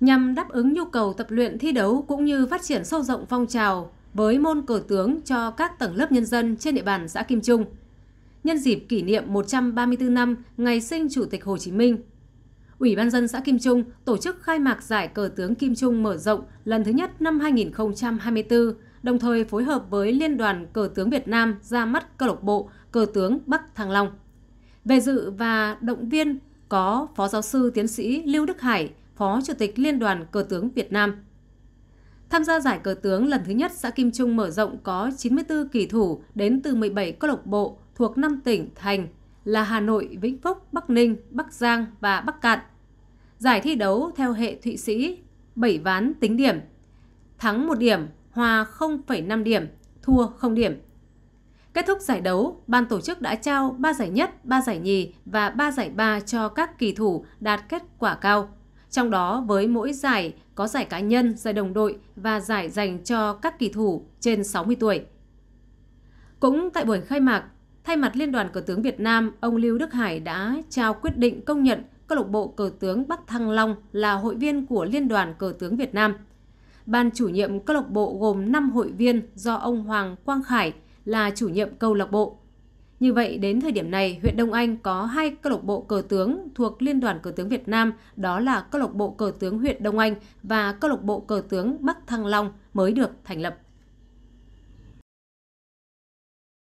nhằm đáp ứng nhu cầu tập luyện thi đấu cũng như phát triển sâu rộng phong trào với môn cờ tướng cho các tầng lớp nhân dân trên địa bàn xã Kim Trung. Nhân dịp kỷ niệm 134 năm ngày sinh Chủ tịch Hồ Chí Minh, Ủy ban dân xã Kim Trung tổ chức khai mạc giải cờ tướng Kim Trung mở rộng lần thứ nhất năm 2024, đồng thời phối hợp với Liên đoàn Cờ tướng Việt Nam ra mắt câu lạc bộ Cờ tướng Bắc Thăng Long. Về dự và động viên có Phó Giáo sư Tiến sĩ Lưu Đức Hải, Phó Chủ tịch Liên đoàn Cờ tướng Việt Nam. Tham gia giải cờ tướng lần thứ nhất, xã Kim Trung mở rộng có 94 kỳ thủ đến từ 17 câu lạc bộ thuộc 5 tỉnh, thành là Hà Nội, Vĩnh Phúc, Bắc Ninh, Bắc Giang và Bắc Cạn. Giải thi đấu theo hệ Thụy Sĩ, 7 ván tính điểm. Thắng 1 điểm, hòa 0,5 điểm, thua 0 điểm. Kết thúc giải đấu, ban tổ chức đã trao 3 giải nhất, 3 giải nhì và 3 giải ba cho các kỳ thủ đạt kết quả cao. Trong đó với mỗi giải có giải cá nhân, giải đồng đội và giải dành cho các kỳ thủ trên 60 tuổi. Cũng tại buổi khai mạc, thay mặt Liên đoàn Cờ tướng Việt Nam, ông Lưu Đức Hải đã trao quyết định công nhận câu lạc bộ cờ tướng Bắc Thăng Long là hội viên của Liên đoàn Cờ tướng Việt Nam. Ban chủ nhiệm câu lạc bộ gồm 5 hội viên do ông Hoàng Quang Khải là chủ nhiệm câu lạc bộ. Như vậy đến thời điểm này, huyện Đông Anh có hai câu lạc bộ cờ tướng thuộc Liên đoàn Cờ tướng Việt Nam, đó là câu lạc bộ cờ tướng huyện Đông Anh và câu lạc bộ cờ tướng Bắc Thăng Long mới được thành lập.